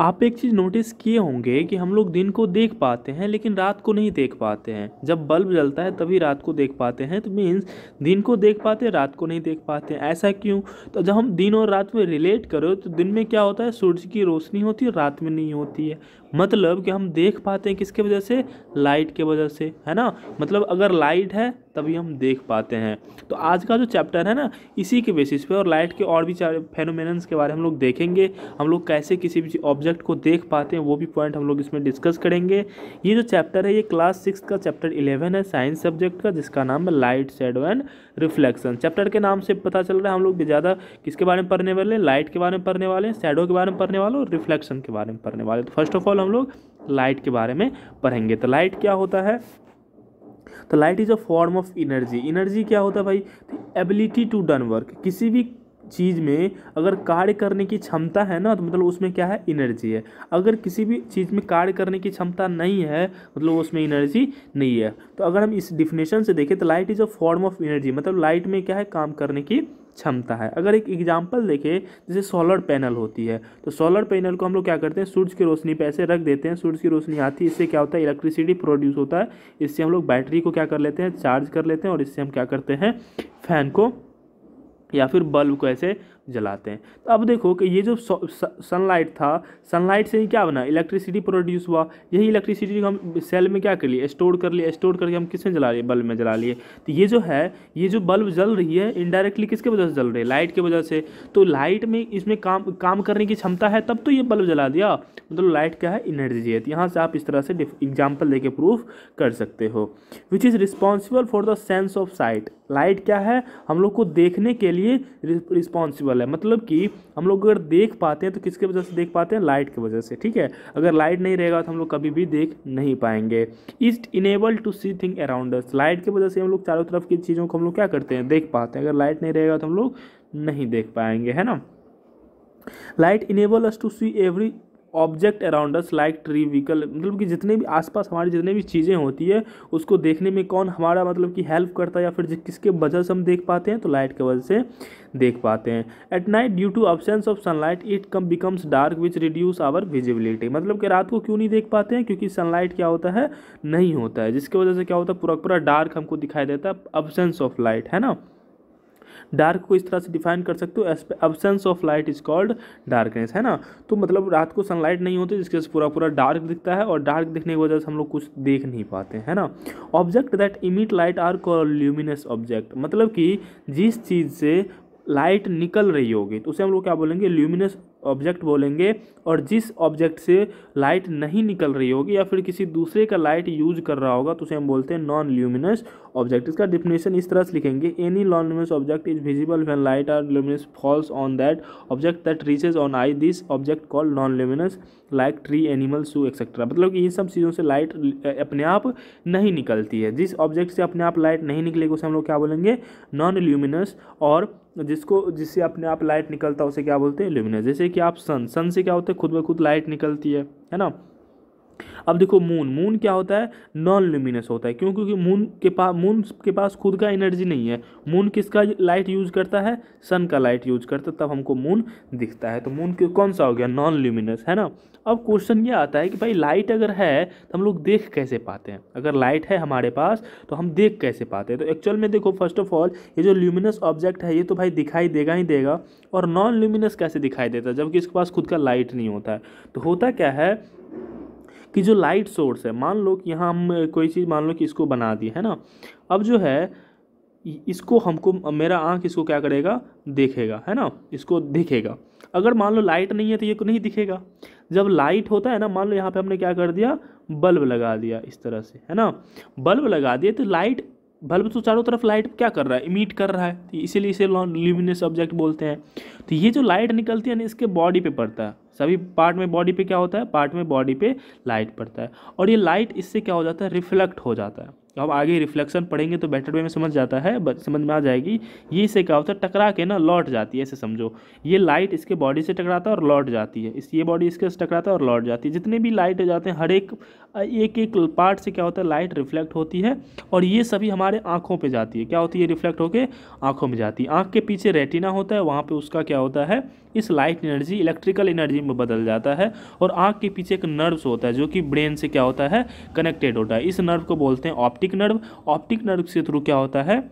आप एक चीज़ नोटिस किए होंगे कि हम लोग दिन को देख पाते हैं लेकिन रात को नहीं देख पाते हैं जब बल्ब जलता है तभी रात को देख पाते हैं तो मीन्स दिन को देख पाते हैं रात को नहीं देख पाते हैं ऐसा क्यों तो जब हम दिन और रात में रिलेट करो तो दिन में क्या होता है सूर्य की रोशनी होती है रात में नहीं होती है मतलब कि हम देख पाते हैं किसके वजह से लाइट के वजह से है ना मतलब अगर लाइट है तभी हम देख पाते हैं तो आज का जो चैप्टर है ना इसी के बेसिस पे और लाइट के और भी फेनोमेनन्स के बारे में हम लोग देखेंगे हम लोग कैसे किसी भी ऑब्जेक्ट को देख पाते हैं वो भी पॉइंट हम लोग इसमें डिस्कस करेंगे ये जो चैप्टर है ये क्लास सिक्स का चैप्टर इलेवन है साइंस सब्जेक्ट का जिसका नाम है light shadow and reflection chapter के नाम से पता चल रहा है हम लोग ज़्यादा किसके बारे में पढ़ने वाले हैं लाइट के बारे में पढ़ने वाले हैं शेडो के बारे में पढ़ने वाले और रिफ्लेक्शन के बारे में पढ़ने वाले तो फर्स्ट ऑफ ऑल हम लोग लाइट के बारे में पढ़ेंगे तो लाइट क्या होता है तो light is a form of energy energy क्या होता है भाई एबिलिटी टू डन वर्क किसी भी चीज़ में अगर कार्य करने की क्षमता है ना तो मतलब उसमें क्या है एनर्जी है अगर किसी भी चीज़ में कार्य करने की क्षमता नहीं है मतलब उसमें एनर्जी नहीं है तो अगर हम इस डिफिनेशन से देखें तो light is a form of energy मतलब लाइट में क्या है काम करने की क्षमता है अगर एक एग्जाम्पल देखें जैसे सोलर पैनल होती है तो सोलर पैनल को हम लोग क्या करते हैं सूर्य की रोशनी पे ऐसे रख देते हैं सूर्य की रोशनी आती है इससे क्या होता है इलेक्ट्रिसिटी प्रोड्यूस होता है इससे हम लोग बैटरी को क्या कर लेते हैं चार्ज कर लेते हैं और इससे हम क्या करते हैं फैन को या फिर बल्ब को ऐसे जलाते हैं तो अब देखो कि ये जो सनलाइट था सनलाइट से ही क्या बना इलेक्ट्रिसिटी प्रोड्यूस हुआ यही इलेक्ट्रिसिटी हम सेल में क्या कर लिए स्टोर कर लिए स्टोर करके हम किस में जला लिए बल्ब में जला लिए तो ये जो है ये जो बल्ब जल रही है इनडायरेक्टली किसके वजह से जल रही है लाइट की वजह से तो लाइट में इसमें काम काम करने की क्षमता है तब तो ये बल्ब जला दिया मतलब लाइट क्या है इनर्जी है तो यहाँ से आप इस तरह से एग्जाम्पल दे प्रूफ कर सकते हो which is responsible for the sense of sight light क्या है हम लोग को देखने के लिए रिस्पॉन्सिबल पॉसिबल है मतलब कि हम लोग अगर देख पाते हैं तो किसके वजह से देख पाते हैं लाइट की वजह से ठीक है अगर लाइट नहीं रहेगा तो हम लोग कभी भी देख नहीं पाएंगे इस्ट enable to see thing around us light की वजह से हम लोग चारों तरफ की चीज़ों को हम लोग क्या करते हैं देख पाते हैं अगर लाइट नहीं रहेगा तो हम लोग नहीं देख पाएंगे है ना light enable us to see every object around us like tree vehicle मतलब कि जितने भी आसपास हमारी जितने भी चीज़ें होती है उसको देखने में कौन हमारा मतलब कि हेल्प करता है या फिर किसके वजह से हम देख पाते हैं तो लाइट के वजह से देख पाते हैं at night due to absence of sunlight it come becomes dark which reduce our visibility मतलब कि रात को क्यों नहीं देख पाते हैं क्योंकि सनलाइट क्या होता है नहीं होता है जिसकी वजह से क्या होता है पूरा पूरा डार्क हमको दिखाई देता है अब्सेंस ऑफ लाइट है ना डार्क को इस तरह से डिफाइन कर सकते हो absence of light is called darkness है ना तो मतलब रात को सनलाइट नहीं होती जिसके से पूरा पूरा डार्क दिखता है और डार्क दिखने की वजह से हम लोग कुछ देख नहीं पाते हैं ना object that emit light are call luminous object मतलब कि जिस चीज़ से लाइट निकल रही होगी तो उसे हम लोग क्या बोलेंगे ल्यूमिनस ऑब्जेक्ट बोलेंगे और जिस ऑब्जेक्ट से लाइट नहीं निकल रही होगी या फिर किसी दूसरे का लाइट यूज कर रहा होगा तो उसे हम बोलते हैं नॉन ल्यूमिनस ऑब्जेक्ट इसका डिफिनेशन इस तरह से लिखेंगे any non luminous object is visible when light are luminous falls on that object that reaches on eye this object call non luminous like tree animal shoe etcetera मतलब कि इन सब चीज़ों से लाइट अपने आप नहीं निकलती है जिस ऑब्जेक्ट से अपने आप लाइट नहीं निकलेगी उसे हम लोग क्या बोलेंगे नॉन ल्यूमिनस और जिसको जिससे अपने आप लाइट निकलता है उसे क्या बोलते हैं ल्यूमिनेंस जैसे कि आप सन सन से क्या होता है खुद ब खुद लाइट निकलती है है ना अब देखो मून मून क्या होता है नॉन ल्यूमिनस होता है क्यों क्योंकि मून के पास मून के पास खुद का एनर्जी नहीं है मून किसका लाइट यूज करता है सन का लाइट यूज करता है तब हमको मून दिखता है तो मून कौन सा हो गया नॉन ल्यूमिनस है ना अब क्वेश्चन ये आता है कि भाई लाइट अगर है तो हम लोग देख कैसे पाते हैं अगर लाइट है हमारे पास तो हम देख कैसे पाते हैं तो एक्चुअल में देखो फर्स्ट ऑफ ऑल ये जो ल्यूमिनस ऑब्जेक्ट है ये तो भाई दिखाई देगा ही देगा और नॉन ल्यूमिनस कैसे दिखाई देता है जबकि इसके पास खुद का लाइट नहीं होता है तो होता क्या है कि जो लाइट सोर्स है मान लो कि यहाँ हम कोई चीज़ मान लो कि इसको बना दी है ना अब जो है इसको हमको मेरा आँख इसको क्या करेगा देखेगा है ना इसको दिखेगा अगर मान लो लाइट नहीं है तो ये तो नहीं दिखेगा जब लाइट होता है ना मान लो यहाँ पे हमने क्या कर दिया बल्ब लगा दिया इस तरह से है ना बल्ब लगा दिए तो लाइट बल्ब तो चारों तरफ लाइट क्या कर रहा है इमिट कर रहा है तो इसीलिए इसे लॉन्ग ल्यूमिनस ऑब्जेक्ट बोलते हैं तो ये जो लाइट निकलती है ना इसके बॉडी पे पड़ता है सभी पार्ट में बॉडी पे क्या होता है पार्ट में बॉडी पे लाइट पड़ता है और ये लाइट इससे क्या हो जाता है रिफ्लेक्ट हो जाता है तो अब आगे रिफ्लेक्शन पढ़ेंगे तो बेटर वे में समझ जाता है समझ में आ जाएगी ये इसे क्या होता है टकरा के ना लौट जाती है ऐसे समझो ये लाइट इसके बॉडी से टकराता है और लौट जाती है इस ये बॉडी इसके से टकराता है और लौट जाती है जितने भी लाइट जाते हैं हर एक एक एक पार्ट से क्या होता है लाइट रिफ्लेक्ट होती है और ये सभी हमारे आँखों पर जाती है क्या होती है रिफ्लेक्ट होकर आँखों में जाती है आँख के पीछे रेटिना होता है वहाँ पर उसका क्या होता है इस लाइट एनर्जी इलेक्ट्रिकल एनर्जी में बदल जाता है और आँख के पीछे एक नर्व्स होता है जो कि ब्रेन से क्या होता है कनेक्टेड होता है इस नर्व को बोलते हैं optic optic nerve optic nerve के थ्रू क्या होता है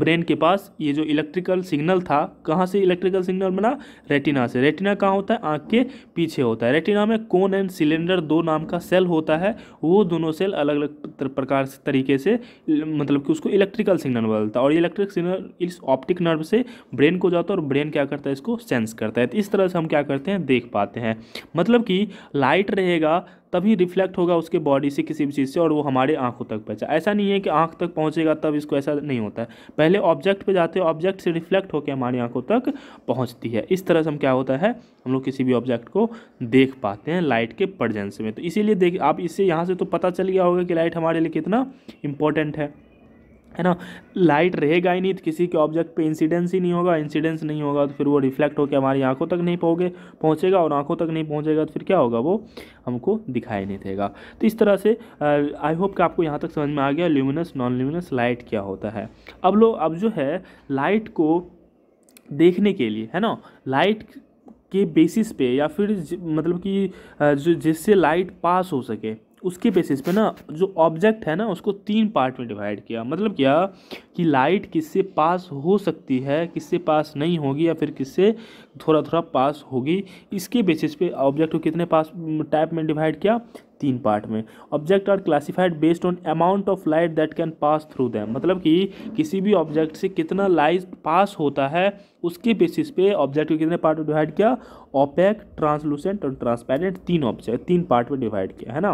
ब्रेन के पास ये जो इलेक्ट्रिकल सिग्नल था कहाँ से इलेक्ट्रिकल सिग्नल बना रेटिना से रेटिना कहाँ होता है आँख के पीछे होता है रेटिना में कोन एंड सिलेंडर दो नाम का सेल होता है वो दोनों सेल अलग अलग प्रकार से तरीके से मतलब कि उसको इलेक्ट्रिकल सिग्नल बदलता है और ये इलेक्ट्रिक सिग्नल इस ऑप्टिक नर्व से ब्रेन को जाता है और ब्रेन क्या करता है इसको सेंस करता है तो इस तरह से हम क्या करते हैं देख पाते हैं मतलब कि लाइट रहेगा तभी रिफ्लेक्ट होगा उसके बॉडी से किसी भी चीज़ से और वो हमारे आंखों तक पहुँचा ऐसा नहीं है कि आँख तक पहुँचेगा तब इसको ऐसा नहीं होता है पहले ऑब्जेक्ट पे जाते हैं ऑब्जेक्ट से रिफ्लेक्ट होकर हमारी आंखों तक पहुँचती है इस तरह से हम क्या होता है हम लोग किसी भी ऑब्जेक्ट को देख पाते हैं लाइट के प्रजेंस में तो इसीलिए देख आप इससे यहाँ से तो पता चल गया होगा कि लाइट हमारे लिए कितना इंपॉर्टेंट है है ना लाइट रहेगा ही नहीं तो किसी के ऑब्जेक्ट पे इंसिडेंस ही नहीं होगा इंसिडेंस नहीं होगा तो फिर वो रिफ्लेक्ट होकर हमारी आंखों तक नहीं पहुँचे पहुँचेगा और आंखों तक नहीं पहुँचेगा तो फिर क्या होगा वो हमको दिखाई नहीं देगा तो इस तरह से आई uh, होप कि आपको यहाँ तक समझ में आ गया ल्यूमिनस नॉन ल्यूमिनस लाइट क्या होता है अब लोग अब जो है लाइट को देखने के लिए है ना लाइट के बेसिस पे या फिर मतलब कि uh, जो जिससे लाइट पास हो सके उसके बेसिस पे ना जो ऑब्जेक्ट है ना उसको तीन पार्ट में डिवाइड किया मतलब क्या कि लाइट किससे पास हो सकती है किससे पास नहीं होगी या फिर किससे थोड़ा थोड़ा पास होगी इसके बेसिस पे ऑब्जेक्ट को कितने पास टाइप में डिवाइड किया तीन पार्ट में object are classified based on amount of light that can pass through them मतलब कि किसी भी ऑब्जेक्ट से कितना लाइट पास होता है उसके बेसिस पे ऑब्जेक्ट को कितने पार्ट में डिवाइड किया ओपेक ट्रांसलूसेंट और ट्रांसपेरेंट तीन ऑब्जेक्ट तीन पार्ट में डिवाइड किया है ना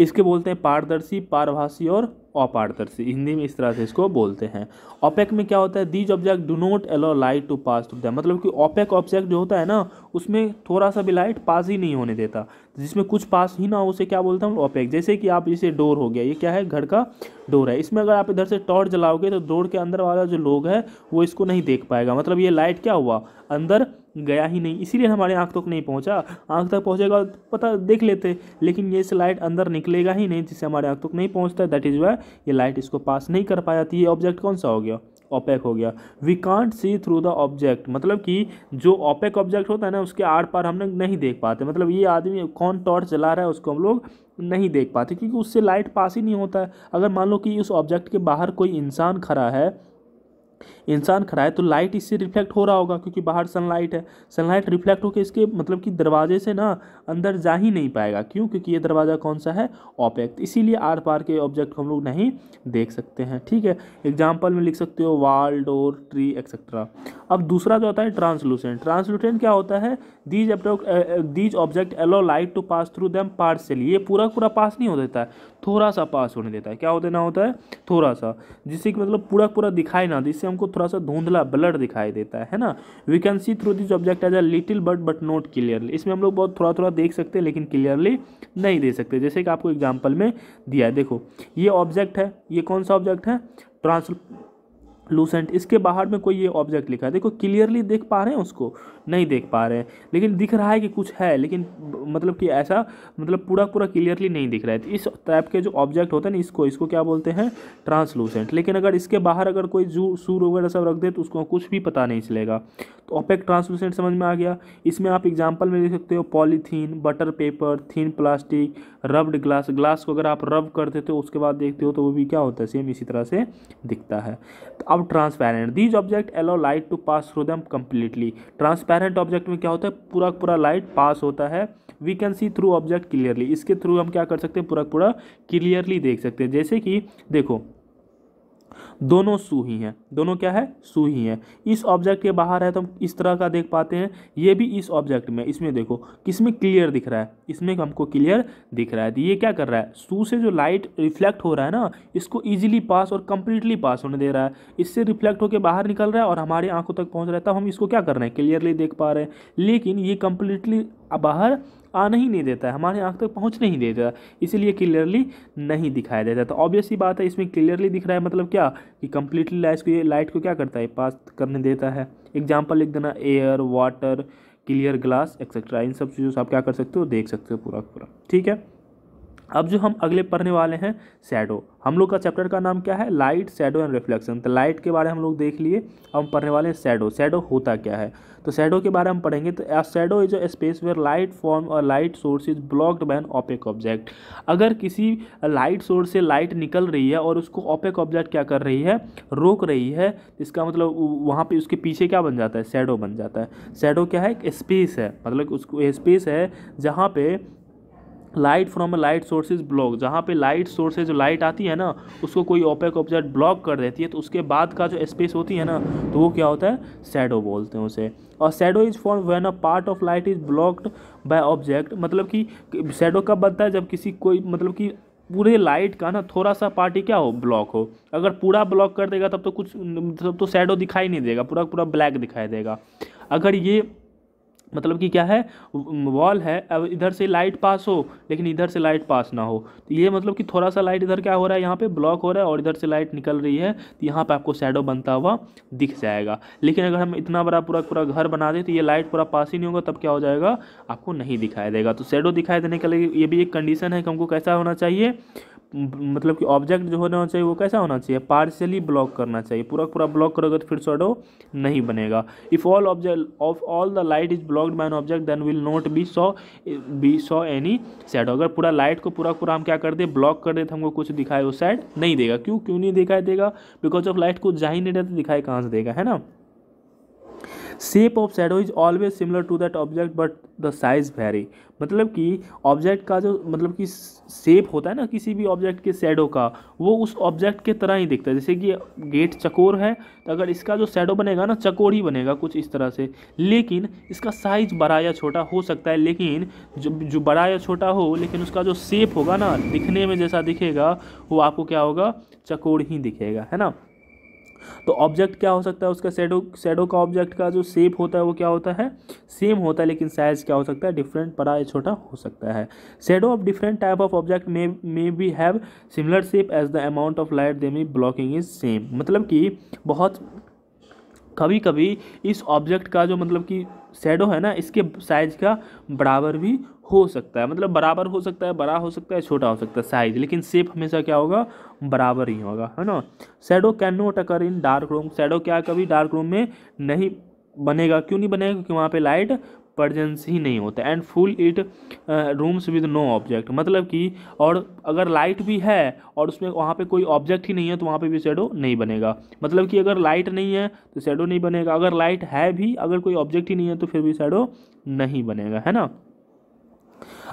इसके बोलते हैं पारदर्शी पारभाषी और अपारदर्शी हिंदी में इस तरह से इसको बोलते हैं ओपेक में क्या होता है these object do not allow light to pass to them मतलब कि ओपेक ऑब्जेक्ट जो होता है ना उसमें थोड़ा सा भी लाइट पास ही नहीं होने देता जिसमें कुछ पास ही ना हो उसे क्या बोलते हैं ओपेक जैसे कि आप इसे डोर हो गया ये क्या है घर का डोर है इसमें अगर आप इधर से टॉर्च जलाओगे तो डोर के अंदर वाला जो लोग है वो इसको नहीं देख पाएगा मतलब ये लाइट क्या हुआ अंदर गया ही नहीं इसीलिए हमारे आँख तक नहीं पहुंचा आँख तक पहुंचेगा तो पता देख लेते लेकिन ये से लाइट अंदर निकलेगा ही नहीं जिससे हमारे आँख तक नहीं पहुंचता दैट इज़ वाई ये लाइट इसको पास नहीं कर पाया थी तो ये ऑब्जेक्ट कौन सा हो गया ओपेक हो गया we can't see through the object मतलब कि जो ओपेक ऑब्जेक्ट होता है ना उसके आर पार हम लोग नहीं देख पाते मतलब ये आदमी कौन टॉर्च जला रहा है उसको हम लोग नहीं देख पाते क्योंकि उससे लाइट पास ही नहीं होता है अगर मान लो कि उस ऑब्जेक्ट के बाहर कोई इंसान खड़ा है इंसान खड़ा है तो लाइट इससे रिफ्लेक्ट हो रहा होगा क्योंकि बाहर सनलाइट है सनलाइट रिफ्लेक्ट होकर इसके मतलब कि दरवाजे से ना अंदर जा ही नहीं पाएगा क्यों क्योंकि ये दरवाज़ा कौन सा है ऑपेक्ट इसीलिए आर पार के ऑब्जेक्ट हम लोग नहीं देख सकते हैं ठीक है एग्जाम्पल में लिख सकते हो वाल डोर ट्री एक्सेट्रा अब दूसरा जो होता है ट्रांसलूसेंट ट्रांसलूसेंट क्या होता है these these object allow light to pass through them partially ये पूरा पूरा पास नहीं हो देता है थोड़ा सा पास होने देता है क्या हो देना होता है थोड़ा सा जिससे कि मतलब पूरा पूरा दिखाई ना दे से हमको थोड़ा सा धुंधला ब्लड दिखाई देता है ना we can see through this object as a little but but not clearly इसमें हम लोग बहुत थोड़ा थोड़ा देख सकते हैं लेकिन क्लियरली नहीं दे सकते जैसे कि आपको एग्जाम्पल में दिया है देखो ये ऑब्जेक्ट है ये कौन सा ऑब्जेक्ट है ट्रांस लूसेंट इसके बाहर में कोई ये ऑब्जेक्ट लिखा है देखो क्लियरली देख पा रहे हैं उसको नहीं देख पा रहे हैं लेकिन दिख रहा है कि कुछ है लेकिन मतलब कि ऐसा मतलब पूरा पूरा क्लियरली नहीं दिख रहा है तो इस टाइप के जो ऑब्जेक्ट होते हैं ना इसको इसको क्या बोलते हैं ट्रांसलूसेंट लेकिन अगर इसके बाहर अगर कोई जू सूर वगैरह सब रख दे तो उसको कुछ भी पता नहीं चलेगा तो ओपेक ट्रांसलूसेंट समझ में आ गया इसमें आप एग्जाम्पल में देख सकते हो polythene butter paper thin plastic rubbed glass glass को अगर आप रब करते तो हो उसके बाद देखते हो तो वो भी क्या होता है सेम इसी तरह से दिखता है तो अब transparent these object allow light to pass through them completely transparent object में क्या होता है पूरा पूरा लाइट पास होता है we can see through object clearly इसके थ्रू हम क्या कर सकते हैं पूरा पूरा क्लियरली देख सकते हैं जैसे कि देखो दोनों सू ही हैं दोनों क्या है सू ही हैं इस ऑब्जेक्ट के बाहर है तो हम इस तरह का देख पाते हैं ये भी इस ऑब्जेक्ट में इसमें देखो किसमें क्लियर दिख रहा है इसमें हमको क्लियर दिख रहा है तो ये क्या कर रहा है सू से जो लाइट रिफ्लेक्ट हो रहा है ना इसको ईजिली पास और कंप्लीटली पास होने दे रहा है इससे रिफ्लेक्ट होकर बाहर निकल रहा है और हमारी आंखों तक पहुँच रहा है तब हम इसको क्या कर रहे हैं क्लियरली देख पा रहे हैं लेकिन ये कंप्लीटली बाहर आना ही नहीं देता है हमारे आँख तक तो पहुँच नहीं देता इसीलिए क्लियरली नहीं दिखाया देता तो ऑब्वियसली बात है इसमें क्लियरली दिख रहा है मतलब क्या कि कम्प्लीटली लाइट को लाइट को क्या करता है पास करने देता है एग्जाम्पल लिख देना air water clear glass etcetera इन सब चीज़ों से आप क्या कर सकते हो देख सकते हो पूरा पूरा ठीक है अब जो हम अगले पढ़ने वाले हैं सैडो हम लोग का चैप्टर का नाम क्या है लाइट सैडो एंड रिफ्लेक्शन तो लाइट के बारे में हम लोग देख लिए अब हम पढ़ने वाले हैं सैडो सैडो होता क्या है तो शेडो के बारे में पढ़ेंगे तो shadow is a space where light form और light source is blocked by an opaque object अगर किसी लाइट सोर्स से लाइट निकल रही है और उसको ओपेक ऑब्जेक्ट क्या कर रही है रोक रही है इसका मतलब वहाँ पर उसके पीछे क्या बन जाता है शेडो बन जाता है शेडो क्या है एक स्पेस है मतलब उसको स्पेस है जहाँ पे light from a light sources block जहाँ पे लाइट सोर्स जो लाइट आती है ना उसको कोई ओपेक ऑब्जेक्ट ब्लॉक कर देती है तो उसके बाद का जो स्पेस होती है ना तो वो क्या होता है सैडो बोलते हैं उसे और shadow is form when a part of light is blocked by object मतलब कि सैडो कब बनता है जब किसी कोई मतलब कि पूरे लाइट का ना थोड़ा सा पार्टी क्या हो ब्लॉक हो अगर पूरा ब्लॉक कर देगा तब तो कुछ तब तो सैडो दिखाई नहीं देगा पूरा पूरा ब्लैक दिखाई देगा अगर ये मतलब कि क्या है वॉल है अब इधर से लाइट पास हो लेकिन इधर से लाइट पास ना हो तो ये मतलब कि थोड़ा सा लाइट इधर क्या हो रहा है यहाँ पे ब्लॉक हो रहा है और इधर से लाइट निकल रही है तो यहाँ पे आपको शेडो बनता हुआ दिख जाएगा लेकिन अगर हम इतना बड़ा पूरा पूरा घर बना दें तो ये लाइट पूरा पास ही नहीं होगा तब क्या हो जाएगा आपको नहीं दिखाई देगा तो शेडो दिखाई देने के लिए ये भी एक कंडीशन है कि हमको कैसा होना चाहिए मतलब कि ऑब्जेक्ट जो होना चाहिए वो कैसा होना चाहिए पार्शियली ब्लॉक करना चाहिए पूरा पूरा ब्लॉक करोगे तो फिर शेडो नहीं बनेगा if all object of all the light is blocked by an object then will not be so be so any set अगर पूरा लाइट को पूरा पूरा हम क्या कर दे ब्लॉक कर दे तो हमको कुछ दिखाए वो साइड नहीं देगा क्यों क्यों नहीं दिखाई देगा बिकॉज ऑफ लाइट कुछ जा ही नहीं रहता तो दिखाई कहाँ से देगा है ना shape of shadow is always similar to that object but the size vary मतलब कि ऑब्जेक्ट का जो मतलब कि शेप होता है ना किसी भी ऑब्जेक्ट के शेडो का वो उस ऑब्जेक्ट के तरह ही दिखता है जैसे कि गेट चकोर है तो अगर इसका जो शेडो बनेगा ना चकोर ही बनेगा कुछ इस तरह से लेकिन इसका साइज बड़ा या छोटा हो सकता है लेकिन जो जो बड़ा या छोटा हो लेकिन उसका जो शेप होगा ना दिखने में जैसा दिखेगा वो आपको क्या होगा चकोर ही दिखेगा है ना तो ऑब्जेक्ट क्या हो सकता है उसका शेडो शेडो का ऑब्जेक्ट का जो शेप होता है वो क्या होता है सेम होता है लेकिन साइज़ क्या हो सकता है डिफरेंट बड़ा या छोटा हो सकता है shadow of different type of object may may be have similar shape as the amount of light they may blocking is same मतलब कि बहुत कभी कभी इस ऑब्जेक्ट का जो मतलब कि शेडो है ना इसके साइज़ का बराबर भी हो सकता है मतलब बराबर हो सकता है बड़ा हो सकता है छोटा हो सकता है साइज लेकिन सेप हमेशा क्या होगा बराबर ही होगा है ना shadow can not occur in dark room shadow क्या कभी डार्क रूम में नहीं बनेगा क्यों नहीं बनेगा क्योंकि वहाँ पे लाइट प्रजेंस ही नहीं होता and fully lit rooms with no object मतलब कि और अगर लाइट भी है और उसमें वहाँ पे कोई ऑब्जेक्ट ही नहीं है तो वहाँ पे भी शेडो नहीं बनेगा मतलब कि अगर लाइट नहीं है तो शेडो नहीं बनेगा अगर लाइट है भी अगर कोई ऑब्जेक्ट ही नहीं है तो फिर भी शेडो नहीं बनेगा है ना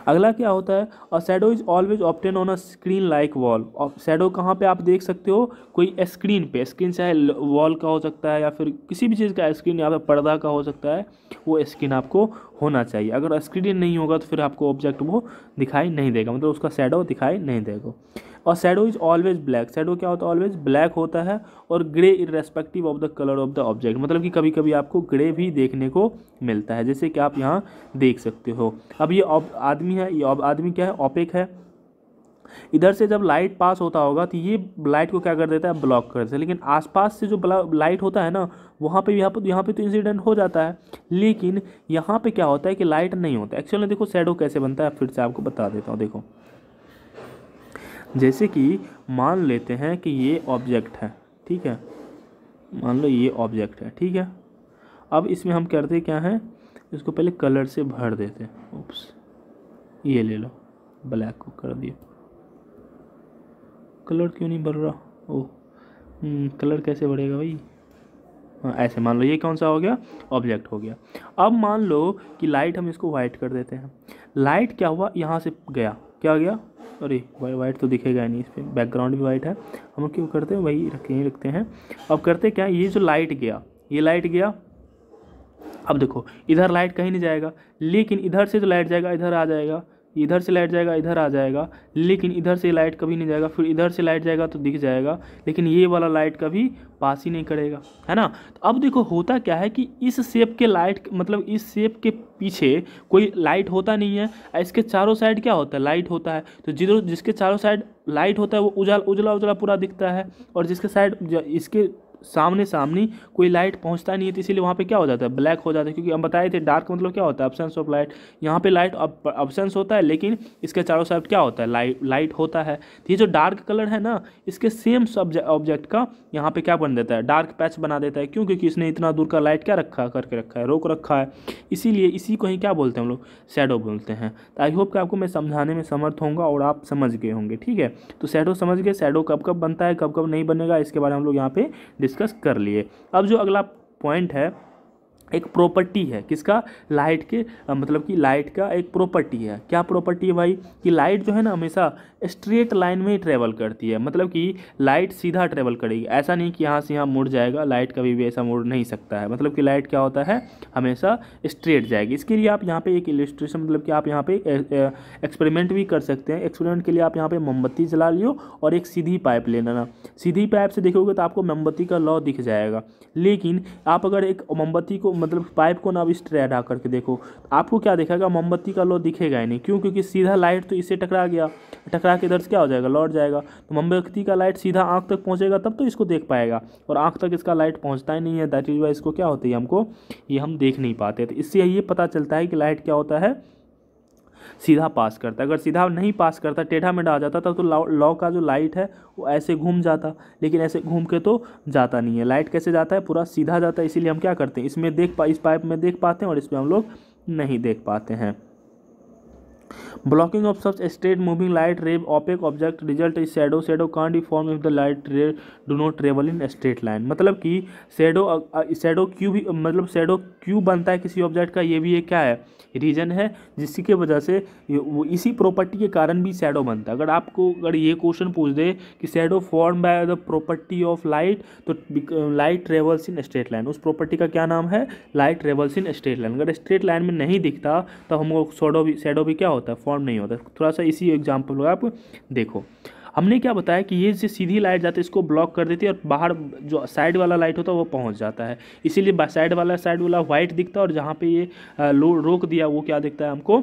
अगला क्या होता है a shadow is always obtained on a screen like wall और शेडो कहाँ पे आप देख सकते हो कोई स्क्रीन पे स्क्रीन चाहे वॉल का हो सकता है या फिर किसी भी चीज़ का स्क्रीन या फिर पर्दा का हो सकता है वो स्क्रीन आपको होना चाहिए अगर स्क्रीन नहीं होगा तो फिर आपको ऑब्जेक्ट वो दिखाई नहीं देगा मतलब उसका शेडो दिखाई नहीं देगा और shadow is always black shadow क्या होता है ऑलवेज ब्लैक होता है और grey respective of the colour of the object मतलब कि कभी कभी आपको ग्रे भी देखने को मिलता है जैसे कि आप यहाँ देख सकते हो अब ये आदमी है ये आदमी क्या है ऑपेक है इधर से जब लाइट पास होता होगा तो ये लाइट को क्या कर देता है ब्लॉक कर देता है लेकिन आसपास से जो लाइट होता है ना वहाँ पे यहाँ पर यहाँ पे तो इंसिडेंट हो जाता है लेकिन यहाँ पे क्या होता है कि लाइट नहीं होता है एक्चुअली देखो शेडो कैसे बनता है फिर से आपको बता देता हूँ देखो जैसे कि मान लेते हैं कि ये ऑब्जेक्ट है ठीक है मान लो ये ऑब्जेक्ट है ठीक है अब इसमें हम करते क्या है इसको पहले कलर से भर देते हैं ओप्स ये ले लो ब्लैक को कर दिए कलर क्यों नहीं भर रहा ओह कलर हम्म, कैसे बढ़ेगा भाई हाँ ऐसे मान लो ये कौन सा हो गया ऑब्जेक्ट हो गया अब मान लो कि लाइट हम इसको वाइट कर देते हैं लाइट क्या हुआ यहाँ से गया क्या गया सॉरी वाइट तो दिखेगा नहीं इस पर बैकग्राउंड भी वाइट है हम क्यों करते हैं वही रख ही रखते हैं अब करते क्या ये जो लाइट गया ये लाइट गया अब देखो इधर लाइट कहीं नहीं जाएगा लेकिन इधर से जो लाइट जाएगा इधर आ जाएगा इधर से लाइट जाएगा इधर आ जाएगा लेकिन इधर से लाइट कभी नहीं जाएगा फिर इधर से लाइट जाएगा तो दिख जाएगा लेकिन ये वाला लाइट कभी पास ही नहीं करेगा है ना तो अब देखो होता क्या है कि इस शेप के लाइट मतलब इस शेप के पीछे कोई लाइट होता नहीं है इसके चारों साइड क्या होता है लाइट होता है तो जिधर जिसके चारों साइड लाइट होता है वो उजाला उजला उजला पूरा दिखता है और जिसके साइड इसके सामने सामने कोई लाइट पहुंचता नहीं है तो इसीलिए वहाँ पे क्या हो जाता है ब्लैक हो जाता है क्योंकि हम बताए थे डार्क मतलब क्या होता है अब्सेंस ऑफ लाइट यहाँ पे लाइट ऑब्सेंस होता है लेकिन इसके चारों साइड क्या होता है लाइट लाइट होता है तो ये जो डार्क कलर है ना इसके सेम ऑब्जेक्ट का यहाँ पे क्या बन देता है डार्क पैच बना देता है क्यों क्योंकि इसने इतना दूर का लाइट क्या रखा करके रखा है रोक रखा है इसीलिए इसी को ही क्या बोलते हैं हम लोग शेडो बोलते हैं तो आई होप कि आपको मैं समझाने में समर्थ होंगे और आप समझ गए होंगे ठीक है तो शेडो समझ गए शेडो कब कब बनता है कब कब नहीं बनेगा इसके बारे में हम लोग यहाँ पे डिस्कस कर लिए अब जो अगला पॉइंट है एक प्रॉपर्टी है किसका लाइट के मतलब कि लाइट का एक प्रॉपर्टी है क्या प्रॉपर्टी है भाई कि लाइट जो है ना हमेशा स्ट्रेट लाइन में ही ट्रेवल करती है मतलब कि लाइट सीधा ट्रेवल करेगी ऐसा नहीं कि यहाँ से यहाँ मुड़ जाएगा लाइट कभी भी ऐसा मुड़ नहीं सकता है मतलब कि लाइट क्या होता है हमेशा स्ट्रेट जाएगी इसके लिए आप यहाँ पर एक इलिस्ट्रेशन मतलब कि आप यहाँ पर एक्सपेरिमेंट भी कर सकते हैं एक्सपेरिमेंट के लिए आप यहाँ पर मोमबत्ती जला लियो और एक सीधी पाइप ले लेना सीधी पाइप से देखोगे तो आपको मोमबत्ती का लॉ दिख जाएगा लेकिन आप अगर एक मोमबत्ती को मतलब पाइप को ना अब स्ट्रे हटा करके देखो आपको क्या देखेगा मोमबत्ती का लो दिखेगा ही नहीं क्यों क्योंकि सीधा लाइट तो इससे टकरा गया टकरा के इधर से क्या हो जाएगा लौट जाएगा तो मोमबत्ती का लाइट सीधा आँख तक पहुँचेगा तब तो इसको देख पाएगा और आँख तक इसका लाइट पहुँचता ही नहीं है दैट इज वाई इसको क्या होती है हमको ये हम देख नहीं पाते तो इससे ये पता चलता है कि लाइट क्या होता है सीधा पास करता अगर सीधा नहीं पास करता टेढ़ा मेढ़ा आ जाता तब तो लॉ लॉ का जो लाइट है वो ऐसे घूम जाता लेकिन ऐसे घूम के तो जाता नहीं है लाइट कैसे जाता है पूरा सीधा जाता है इसीलिए हम क्या करते हैं इसमें देख पा इस पाइप में देख पाते हैं और इसमें हम लोग नहीं देख पाते हैं ब्लॉकिंग ऑफ सब straight moving light ray opaque object result is shadow shadow can't be form if the light do do travel in in line मतलब कि शेडो शेडो क्यों भी मतलब शेडो क्यों बनता है किसी ऑब्जेक्ट का ये भी एक क्या है रीजन है जिसकी वजह से वो इसी प्रॉपर्टी के कारण भी शेडो बनता है अगर आपको अगर ये क्वेश्चन पूछ दे कि shadow form by the property of light तो light travels in straight line उस प्रॉपर्टी का क्या नाम है light travels in straight line अगर स्ट्रेट लाइन में नहीं दिखता तो हमको शेडो भी शेडो भी क्या होता होता है फॉर्म नहीं होता थोड़ा सा इसी एग्जाम्पल को आप देखो हमने क्या बताया कि ये जो सीधी लाइट जाती है इसको ब्लॉक कर देती है और बाहर जो साइड वाला लाइट होता है वो पहुंच जाता है इसीलिए साइड वाला साइड वाला व्हाइट दिखता है और जहाँ पे ये लो रोक दिया वो क्या दिखता है हमको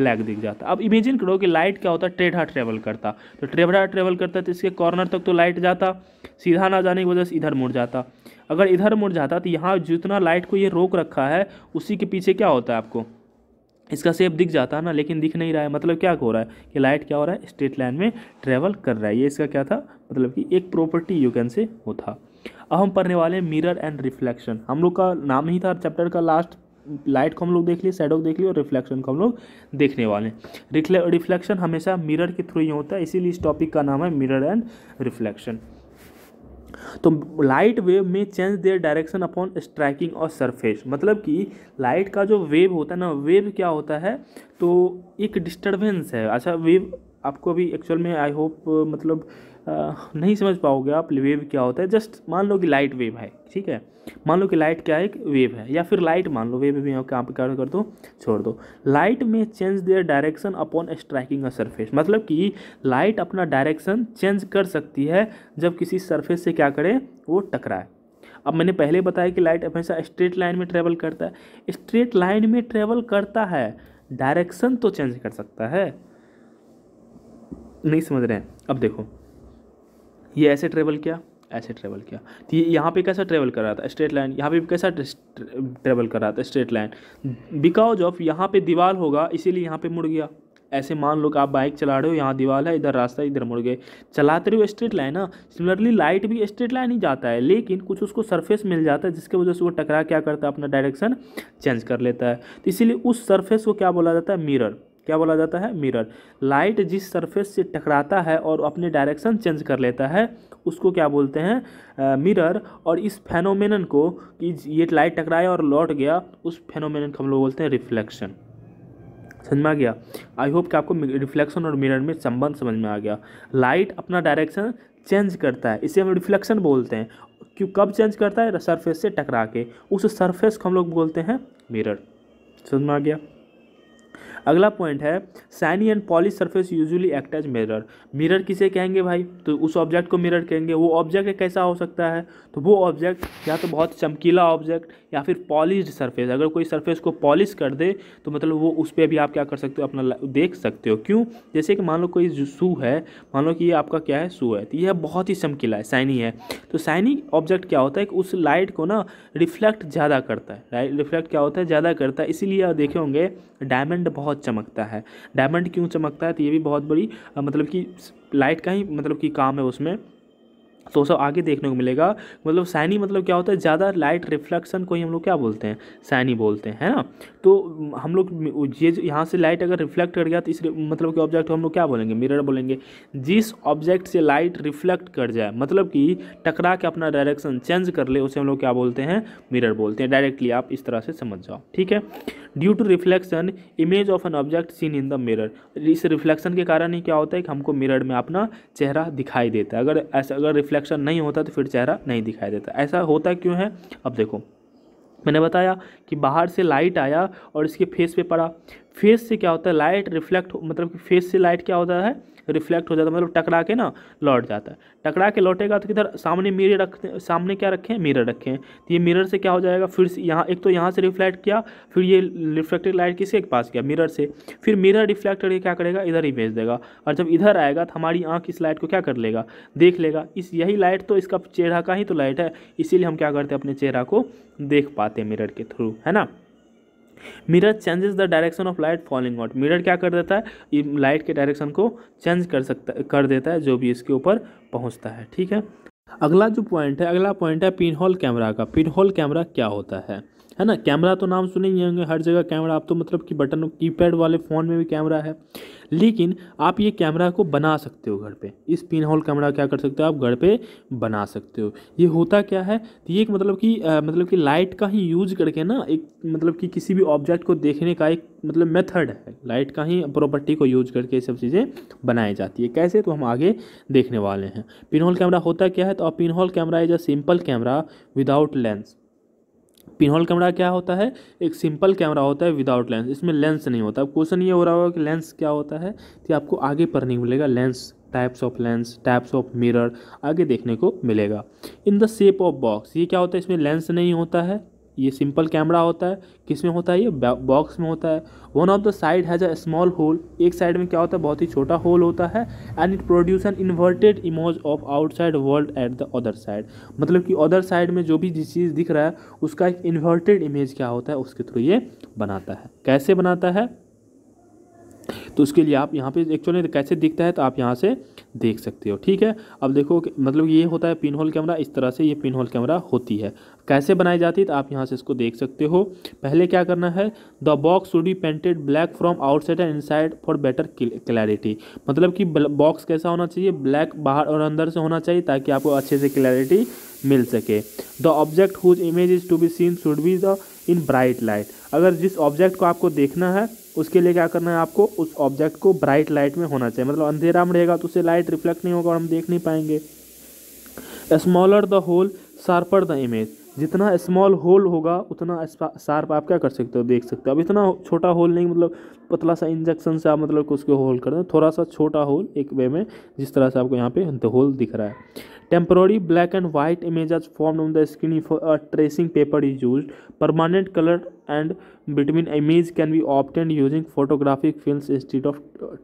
ब्लैक दिख जाता है अब इमेजिन करो कि लाइट क्या होता है टेढ़ा ट्रेवल करता तो टेढ़ा ट्रेवल करता तो इसके कॉर्नर तक तो लाइट जाता सीधा ना जाने की वजह से इधर मुड़ जाता अगर इधर मुड़ जाता तो यहाँ जितना लाइट को ये रोक रखा है उसी के पीछे क्या होता है आपको इसका सेप दिख जाता है ना लेकिन दिख नहीं रहा है मतलब क्या हो रहा है कि लाइट क्या हो रहा है स्ट्रेट लाइन में ट्रेवल कर रहा है ये इसका क्या था मतलब कि एक प्रॉपर्टी यू कैन से वो था अब हम पढ़ने वाले हैं मिरर एंड रिफ्लेक्शन हम लोग का नाम ही था चैप्टर का लास्ट लाइट को हम लोग देख लिए शेडो को देख लिए और रिफ्लेक्शन को हम लोग देखने वाले हैं रिफ्लेक्शन हमेशा मिरर के थ्रू ही होता है इसीलिए इस टॉपिक का नाम है मिरर एंड रिफ्लेक्शन तो लाइट वेव में change their direction upon striking और सरफेस मतलब कि लाइट का जो वेव होता है ना वेव क्या होता है तो एक डिस्टर्बेंस है अच्छा वेव आपको अभी एक्चुअल में आई होप मतलब नहीं समझ पाओगे आप वेव क्या होता है जस्ट मान लो कि लाइट वेव है ठीक है मान लो कि लाइट क्या एक वेव है या फिर लाइट मान लो वेव भी यहाँ कहाँ पे क्या कर दो छोड़ दो लाइट में change their direction upon striking a surface मतलब कि लाइट अपना डायरेक्शन चेंज कर सकती है जब किसी सरफेस से क्या करे वो टकराए अब मैंने पहले बताया कि लाइट हमेशा स्ट्रेट लाइन में ट्रेवल करता है स्ट्रेट लाइन में ट्रेवल करता है डायरेक्शन तो चेंज कर सकता है नहीं समझ रहे हैं अब देखो ये ऐसे ट्रेवल किया ऐसे ट्रेवल किया तो ये यहाँ पे कैसा ट्रेवल कर रहा था स्ट्रेट लाइन यहाँ पे कैसा ट्रेवल कर रहा था स्ट्रेट लाइन बिकॉज ऑफ यहाँ पे दीवार होगा इसीलिए यहाँ पे मुड़ गया ऐसे मान लो कि आप बाइक चला रहे हो यहाँ दीवार है इधर रास्ता इधर मुड़ गए चलाते रहे हो स्ट्रेट लाइन ना सिमिलरली लाइट भी स्ट्रेट लाइन ही जाता है लेकिन कुछ उसको सरफेस मिल जाता है जिसके वजह से वो टकरा क्या करता है अपना डायरेक्शन चेंज कर लेता है तो इसीलिए उस सरफेस को क्या बोला जाता है मिरर क्या बोला जाता है मिरर लाइट जिस सरफेस से टकराता है और अपने डायरेक्शन चेंज कर लेता है उसको क्या बोलते हैं मिरर और इस फेनोमेनन को कि ये लाइट टकराया और लौट गया उस फेनोमेनन को हम लोग बोलते हैं रिफ्लेक्शन समझ में आ गया आई होप कि आपको रिफ्लेक्शन और मिरर में संबंध समझ में आ गया लाइट अपना डायरेक्शन चेंज करता है इसे हम रिफ्लेक्शन बोलते हैं क्यों कब चेंज करता है सरफेस से टकरा के उस सरफेस को हम लोग बोलते हैं मिरर समझ में आ गया अगला पॉइंट है shiny and polish surface usually act as mirror mirror किसे कहेंगे भाई तो उस ऑब्जेक्ट को मिरर कहेंगे वो ऑब्जेक्ट कैसा हो सकता है तो वो ऑब्जेक्ट या तो बहुत चमकीला ऑब्जेक्ट या फिर पॉलिश सरफेस अगर कोई सरफेस को पॉलिश कर दे तो मतलब वो उस पर भी आप क्या कर सकते हो अपना देख सकते हो क्यों जैसे कि मान लो कोई शू है मान लो कि ये आपका क्या है शू है तो यह बहुत ही चमकीला है साइनी है तो साइनी ऑब्जेक्ट क्या होता है कि उस लाइट को ना रिफ्लेक्ट ज़्यादा करता है राइट रिफ्लेक्ट क्या होता है ज़्यादा करता है इसीलिए आप देखे होंगे डायमंड बहुत चमकता है डायमंड क्यों चमकता है तो ये भी बहुत बड़ी मतलब कि लाइट का ही मतलब कि काम है उसमें तो सब आगे देखने को मिलेगा मतलब सैनी मतलब क्या होता है ज़्यादा लाइट रिफ्लेक्शन को ही हम लोग क्या बोलते हैं सैनी बोलते हैं है ना तो हम लोग ये यहाँ से लाइट अगर रिफ्लेक्ट कर गया तो इस मतलब कि ऑब्जेक्ट हम लोग क्या बोलेंगे मिरर बोलेंगे जिस ऑब्जेक्ट से लाइट रिफ्लेक्ट कर जाए मतलब कि टकरा के अपना डायरेक्शन चेंज कर ले उसे हम लोग क्या बोलते हैं मिरर बोलते हैं डायरेक्टली आप इस तरह से समझ जाओ ठीक है due to reflection image of an object seen in the mirror इस रिफ्लेक्शन के कारण ही क्या होता है कि हमको मिरर में अपना चेहरा दिखाई देता है अगर ऐसा अगर रिफ्लेक्शन नहीं होता तो फिर चेहरा नहीं दिखाई देता ऐसा होता क्यों है अब देखो मैंने बताया कि बाहर से लाइट आया और इसके फेस पे पड़ा फेस से क्या होता है लाइट रिफ्लेक्ट मतलब कि फेस से लाइट क्या होता है रिफ्लेक्ट हो जाता है मतलब टकरा के ना लौट जाता है टकरा के लौटेगा तो किधर सामने मिरर रखते सामने क्या रखें मिरर रखें तो ये मिरर से क्या हो जाएगा फिर यहाँ एक तो यहाँ से रिफ्लेक्ट किया फिर ये रिफ्लेक्टेड लाइट किसके पास गया मिरर से फिर मिरर रिफ्लेक्ट करके क्या करेगा इधर ही भेज देगा और जब इधर आएगा तो हमारी आँख इस लाइट को क्या कर लेगा देख लेगा इस यही लाइट तो इसका चेहरा का ही तो लाइट है इसीलिए हम क्या करते हैं अपने चेहरा को देख पाते हैं मिरर के थ्रू है ना mirror changes the direction of light falling out mirror क्या कर देता है लाइट के डायरेक्शन को चेंज कर सकता कर देता है जो भी इसके ऊपर पहुंचता है ठीक है अगला जो पॉइंट है अगला पॉइंट है पिन होल कैमरा का पिन होल कैमरा क्या होता है है ना कैमरा तो नाम सुने ही होंगे हर जगह कैमरा आप तो मतलब कि बटन की पैड वाले फ़ोन में भी कैमरा है लेकिन आप ये कैमरा को बना सकते हो घर पे इस पिन होल कैमरा क्या कर सकते हो आप घर पे बना सकते हो ये होता क्या है तो ये एक मतलब कि मतलब कि लाइट का ही यूज करके ना एक मतलब कि किसी भी ऑब्जेक्ट को देखने का एक मतलब मेथड है लाइट का ही प्रॉपर्टी को यूज करके ये सब चीज़ें बनाई जाती है कैसे तो हम आगे देखने वाले हैं पिन होल कैमरा होता क्या है तो pin hole camera is a simple camera without lens pinhole camera क्या होता है एक सिंपल कैमरा होता है विदाउट लेंस इसमें लेंस नहीं होता अब क्वेश्चन ये हो रहा होगा कि लेंस क्या होता है तो आपको आगे पर नहीं मिलेगा lens types of lens types of mirror आगे देखने को मिलेगा in the shape of box ये क्या होता है इसमें लेंस नहीं होता है ये सिंपल कैमरा होता है किस में होता है ये बॉक्स में होता है one of the side has a small hole एक साइड में क्या होता है बहुत ही छोटा होल होता है and it produce an inverted image of outside world at the other side मतलब कि अदर साइड में जो भी जिस चीज़ दिख रहा है उसका एक इन्वर्टेड इमेज क्या होता है उसके थ्रू ये बनाता है कैसे बनाता है तो उसके लिए आप यहाँ पे एक्चुअली कैसे दिखता है तो आप यहाँ से देख सकते हो ठीक है अब देखो मतलब ये होता है पिन होल कैमरा इस तरह से ये पिन होल कैमरा होती है कैसे बनाई जाती है तो आप यहाँ से इसको देख सकते हो पहले क्या करना है the box should be painted black from outside and inside for better clarity मतलब कि बॉक्स कैसा होना चाहिए ब्लैक बाहर और अंदर से होना चाहिए ताकि आपको अच्छे से क्लैरिटी मिल सके the object whose image is to be seen should be the in bright light अगर जिस ऑब्जेक्ट को आपको देखना है उसके लिए क्या करना है आपको उस ऑब्जेक्ट को ब्राइट लाइट में होना चाहिए मतलब अंधेरा में रहेगा तो उससे लाइट रिफ्लेक्ट नहीं होगा और हम देख नहीं पाएंगे smaller the hole sharper the image जितना स्मॉल होल होगा उतना शार्प आप क्या कर सकते हो देख सकते हो अब इतना छोटा होल नहीं मतलब पतला सा इंजेक्शन से आप मतलब उसको होल कर दें थोड़ा सा छोटा होल एक वे में जिस तरह से आपको यहाँ पे होल दिख रहा है temporary black and white image form on the screen tracing paper is use permanent colour and between image can be obtained using photographic film institute of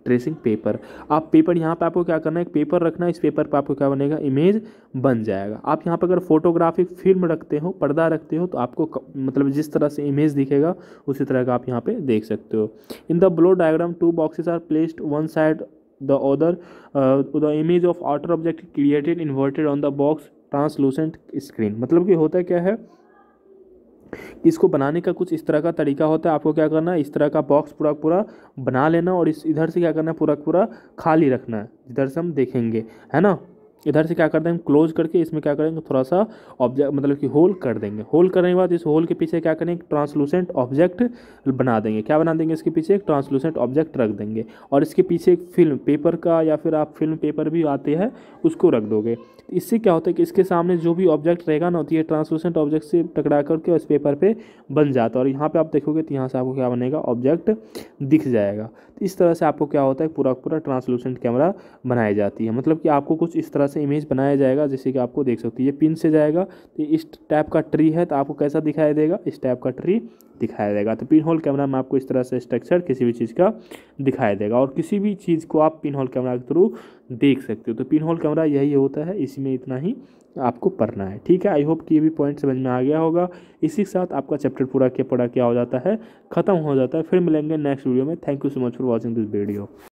tracing paper आप पेपर यहाँ पे आपको क्या करना है एक पेपर रखना है इस पेपर पे आपको क्या बनेगा इमेज बन जाएगा आप यहाँ पर अगर फोटोग्राफिक फिल्म रखते हो पर्दा रखते हो तो आपको मतलब जिस तरह से इमेज दिखेगा उसी तरह का आप यहाँ पे देख सकते हो in the below diagram two boxes are placed one side the other uh, the image of outer object created inverted on the box translucent screen मतलब कि होता क्या है इसको बनाने का कुछ इस तरह का तरीका होता है आपको क्या करना है इस तरह का बॉक्स पूरा पूरा बना लेना और इस इधर से क्या करना है पूरा पूरा खाली रखना है जिधर से हम देखेंगे है ना इधर से क्या कर देंगे क्लोज करके इसमें क्या करेंगे थोड़ा सा ऑब्जेक्ट मतलब कि होल कर देंगे होल करने के बाद इस होल के पीछे क्या करेंगे ट्रांसलूसेंट ऑब्जेक्ट बना देंगे क्या बना देंगे इसके पीछे एक ट्रांसलूसेंट ऑब्जेक्ट रख देंगे और इसके पीछे एक फिल्म पेपर का या फिर आप फिल्म पेपर भी आते हैं उसको रख दोगे इससे क्या होता है कि इसके सामने जो भी ऑब्जेक्ट रहेगा ना होती है ट्रांसलूसेंट ऑब्जेक्ट से टकरा करके उस पेपर पर बन जाता है और यहाँ पर आप देखोगे तो यहाँ से आपको क्या बनेगा ऑब्जेक्ट दिख जाएगा इस तरह से आपको क्या होता है पूरा पूरा ट्रांसलूसेंट कैमरा बनाई जाती है मतलब कि आपको कुछ इस तरह से इमेज बनाया जाएगा जैसे कि आपको देख सकते हैं ये पिन से जाएगा तो इस टाइप का ट्री है तो आपको कैसा दिखाई देगा इस टाइप का ट्री दिखाया देगा तो पिन होल कैमरा में आपको इस तरह से स्ट्रक्चर किसी भी चीज़ का दिखाई देगा और किसी भी चीज़ को आप पिन होल कैमरा के थ्रू देख सकते हो तो पिन होल कैमरा यही होता है इसी में इतना ही आपको पढ़ना है ठीक है आई होप कि ये भी पॉइंट समझ में आ गया होगा इसी के साथ आपका चैप्टर पूरा क्या पढ़ा क्या हो जाता है खत्म हो जाता है फिर मिलेंगे नेक्स्ट वीडियो में thank you so much for watching this video